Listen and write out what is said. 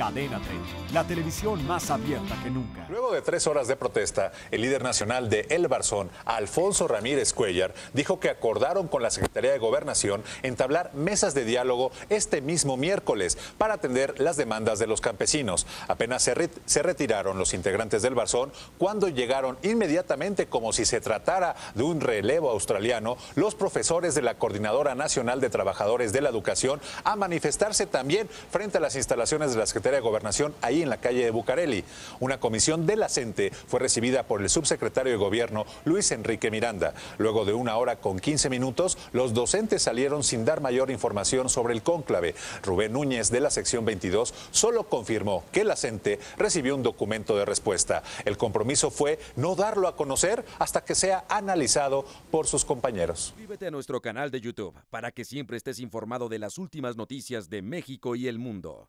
Cadena 30, la televisión más abierta que nunca. Luego de tres horas de protesta, el líder nacional de El Barzón, Alfonso Ramírez Cuellar, dijo que acordaron con la Secretaría de Gobernación entablar mesas de diálogo este mismo miércoles para atender las demandas de los campesinos. Apenas se, se retiraron los integrantes del Barzón cuando llegaron inmediatamente como si se tratara de un relevo australiano los profesores de la Coordinadora Nacional de Trabajadores de la Educación a manifestarse también frente a las instalaciones de la Secretaría de Gobernación ahí en la calle de Bucareli. Una comisión de la CENTE fue recibida por el subsecretario de Gobierno Luis Enrique Miranda. Luego de una hora con 15 minutos, los docentes salieron sin dar mayor información sobre el cónclave. Rubén Núñez de la sección 22 solo confirmó que la CENTE recibió un documento de respuesta. El compromiso fue no darlo a conocer hasta que sea analizado por sus compañeros. Suscríbete a nuestro canal de YouTube para que siempre estés informado de las últimas noticias de México y el mundo.